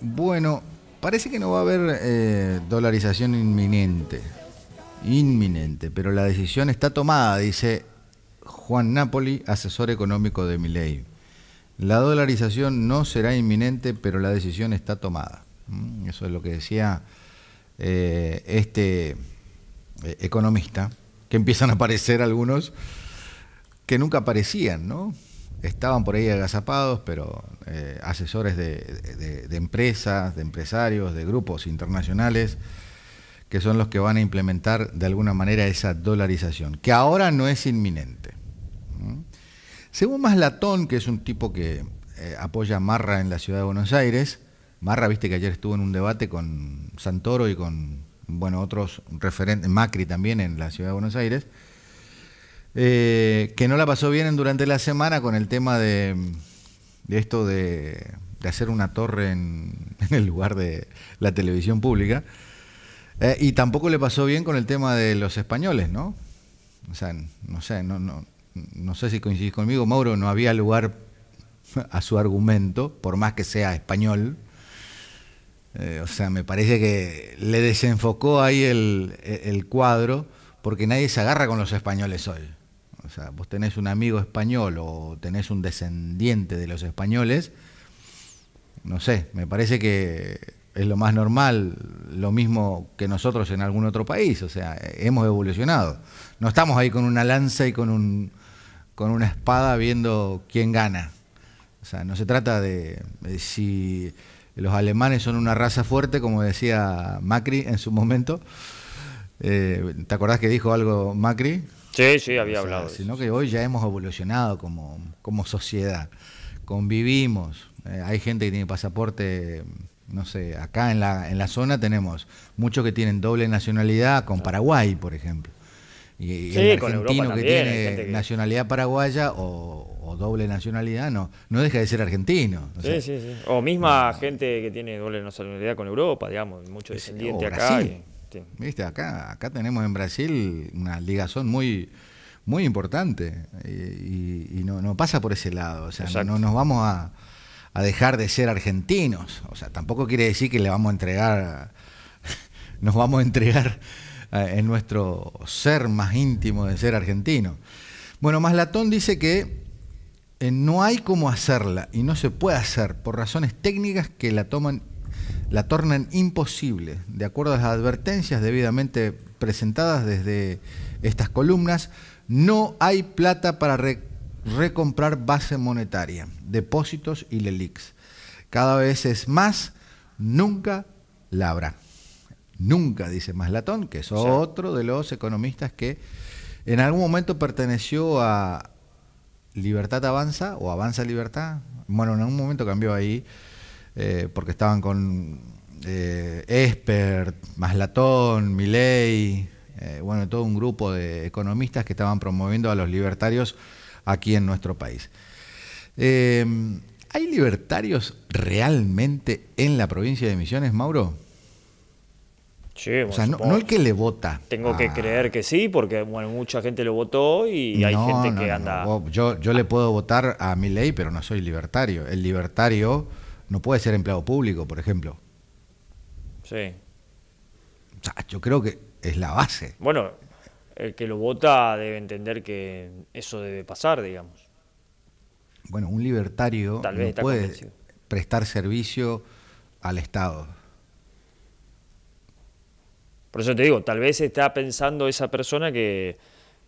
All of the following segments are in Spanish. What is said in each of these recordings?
Bueno, parece que no va a haber eh, dolarización inminente. Inminente, pero la decisión está tomada, dice Juan Napoli, asesor económico de Milei. La dolarización no será inminente, pero la decisión está tomada. Mm, eso es lo que decía eh, este eh, economista, que empiezan a aparecer algunos que nunca aparecían, ¿no? estaban por ahí agazapados, pero eh, asesores de, empresas, de empresarios, de grupos internacionales, que son los que van a implementar de alguna manera esa dolarización, que ahora no es inminente. según Según Maslatón, que es un tipo que eh, apoya a Marra en la ciudad de Buenos Aires, Marra, viste que ayer estuvo en un debate con Santoro y con bueno otros referentes, Macri también en la ciudad de Buenos Aires, eh, que no la pasó bien durante la semana con el tema de, esto de, hacer una torre en, el lugar de la televisión pública. Eh, y tampoco le pasó bien con el tema de los españoles, ¿no? O sea, no sé, no, sé si coincidís conmigo, Mauro, no había lugar a su argumento, por más que sea español. Eh, o sea, me parece que le desenfocó ahí el, cuadro porque nadie se agarra con los españoles hoy. O sea, vos tenés un amigo español o tenés un descendiente de los españoles, no sé, me parece que es lo más normal, lo mismo que nosotros en algún otro país, o sea, hemos evolucionado. No estamos ahí con una lanza y con, un, con una espada viendo quién gana. O sea, no se trata de, si los alemanes son una raza fuerte, como decía Macri en su momento. Eh, ¿Te acordás que dijo algo Macri? Sí, sí, había hablado. Sino que hoy ya hemos evolucionado como, como sociedad. Convivimos. Eh, hay gente que tiene pasaporte, no sé, acá en la, en la zona tenemos muchos que tienen doble nacionalidad con Paraguay, por ejemplo. Y, con el argentino que tiene nacionalidad paraguaya o, doble nacionalidad no, no deja de ser argentino. Sí, sí, sí, o misma gente que tiene doble nacionalidad con Europa, digamos, muchos descendientes acá. Y, Viste, acá, acá tenemos en Brasil una ligazón muy, muy importante eh, y, no, no, pasa por ese lado. O sea, no, nos vamos a, dejar de ser argentinos. O sea, tampoco quiere decir que le vamos a entregar, nos vamos a entregar eh, en nuestro ser más íntimo de ser argentino. Bueno, Maslatón dice que eh, no hay cómo hacerla y no se puede hacer por razones técnicas que la toman la tornan imposible, de acuerdo a las advertencias debidamente presentadas desde estas columnas, no hay plata para recomprar base monetaria, depósitos y LELIX. Cada vez es más, nunca la habrá. Nunca, dice Maslatón, que es otro de los economistas que en algún momento perteneció a Libertad Avanza o Avanza Libertad. Bueno, en algún momento cambió ahí eh, porque estaban con eh, Esper, Maslatón, Miley, eh, bueno, todo un grupo de economistas que estaban promoviendo a los libertarios aquí en nuestro país. Em, ¿Hay libertarios realmente en la provincia de Misiones, Mauro? Sí, o sea, no, el que le vota. Tengo que creer que sí, porque bueno, mucha gente lo votó y hay gente que anda. Yo, le puedo votar a mi pero no soy libertario. El libertario no puede ser empleado público, por ejemplo. Sí. O sea, yo creo que es la base. Bueno, el que lo vota debe entender que eso debe pasar, digamos. Bueno, un libertario no puede prestar servicio al Estado. Por eso te digo, tal vez está pensando esa persona que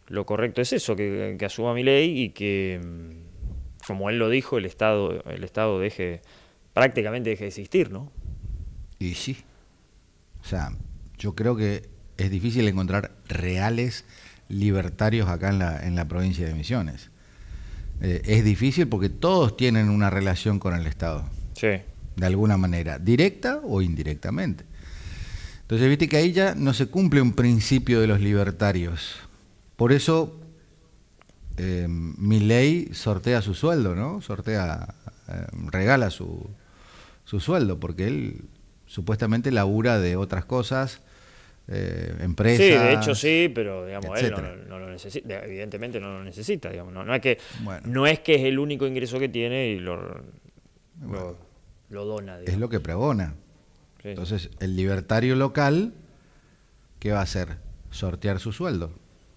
lo correcto es eso, que, asuma mi ley y que, mm, como él lo dijo, el Estado, el Estado deje prácticamente deje de existir, ¿no? Y sí. O sea, yo creo que es difícil encontrar reales libertarios acá en la, en la provincia de Misiones. Eh, es difícil porque todos tienen una relación con el Estado. Sí. De alguna manera, directa o indirectamente. Entonces, viste que ahí ya no se cumple un principio de los libertarios. Por eso, eh, mi ley sortea su sueldo, ¿no? Sortea, eh, regala su, su sueldo, porque él supuestamente labura de otras cosas, eh, empresas. Sí, de hecho sí, pero él no, necesita, evidentemente no lo necesita, no, es que, no es que es el único ingreso que tiene y lo, lo, dona. Es lo que pregona. Entonces, el libertario local, ¿qué va a hacer? Sortear su sueldo,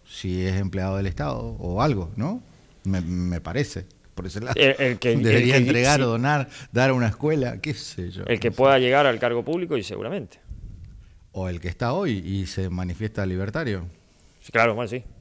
si es empleado del Estado o algo, ¿no? me, me parece. El, que, Debería entregar o donar, dar a una escuela, qué sé yo. El que pueda llegar al cargo público y seguramente. O el que está hoy y se manifiesta libertario. claro, bueno sí.